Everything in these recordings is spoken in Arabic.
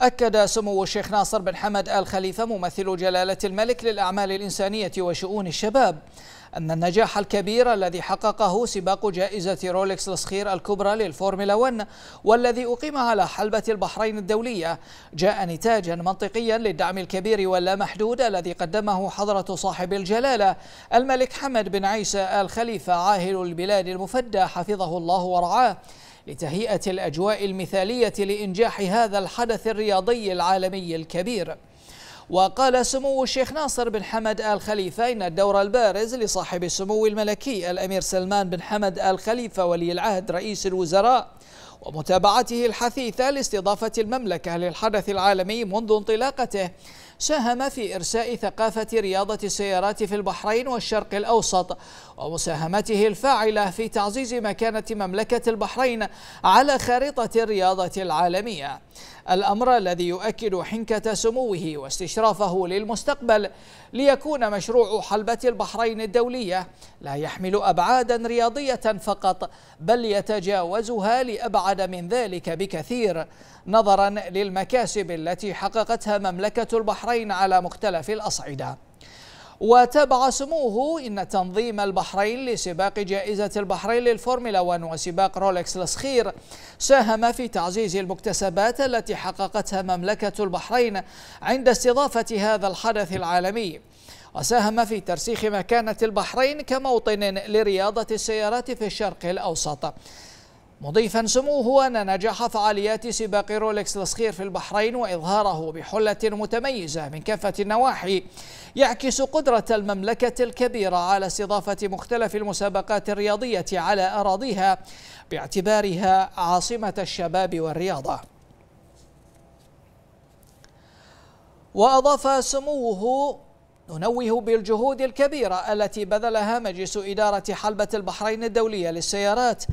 أكد سمو الشيخ ناصر بن حمد آل خليفة ممثل جلالة الملك للأعمال الإنسانية وشؤون الشباب أن النجاح الكبير الذي حققه سباق جائزة رولكس الصخير الكبرى للفورمولا 1 والذي أقيم على حلبة البحرين الدولية جاء نتاجا منطقيا للدعم الكبير واللامحدود الذي قدمه حضرة صاحب الجلالة الملك حمد بن عيسى آل خليفة عاهل البلاد المفدى حفظه الله ورعاه لتهيئة الأجواء المثالية لإنجاح هذا الحدث الرياضي العالمي الكبير وقال سمو الشيخ ناصر بن حمد آل خليفة إن الدور البارز لصاحب السمو الملكي الأمير سلمان بن حمد آل خليفة ولي العهد رئيس الوزراء ومتابعته الحثيثة لاستضافة المملكة للحدث العالمي منذ انطلاقته ساهم في إرساء ثقافة رياضة السيارات في البحرين والشرق الأوسط ومساهمته الفاعلة في تعزيز مكانة مملكة البحرين على خارطة الرياضة العالمية الأمر الذي يؤكد حنكة سموه واستشرافه للمستقبل ليكون مشروع حلبة البحرين الدولية لا يحمل أبعادا رياضية فقط بل يتجاوزها لأبعد من ذلك بكثير نظرا للمكاسب التي حققتها مملكة البحرين البحرين على مختلف الأصعدة وتابع سموه إن تنظيم البحرين لسباق جائزة البحرين للفورمولا 1 وسباق رولكس الصخير ساهم في تعزيز المكتسبات التي حققتها مملكة البحرين عند استضافة هذا الحدث العالمي وساهم في ترسيخ مكانة البحرين كموطن لرياضة السيارات في الشرق الأوسط مضيفا سموه أن نجاح فعاليات سباق رولكس الصغير في البحرين وإظهاره بحلة متميزة من كافة النواحي يعكس قدرة المملكة الكبيرة على استضافة مختلف المسابقات الرياضية على أراضيها باعتبارها عاصمة الشباب والرياضة وأضاف سموه ننوه بالجهود الكبيرة التي بذلها مجلس إدارة حلبة البحرين الدولية للسيارات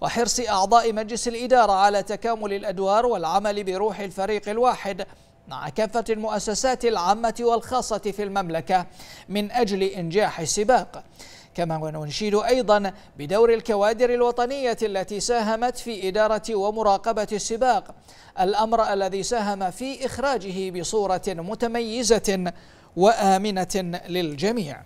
وحرص أعضاء مجلس الإدارة على تكامل الأدوار والعمل بروح الفريق الواحد مع كافة المؤسسات العامة والخاصة في المملكة من أجل إنجاح السباق كما ونشيد أيضا بدور الكوادر الوطنية التي ساهمت في إدارة ومراقبة السباق الأمر الذي ساهم في إخراجه بصورة متميزة وآمنة للجميع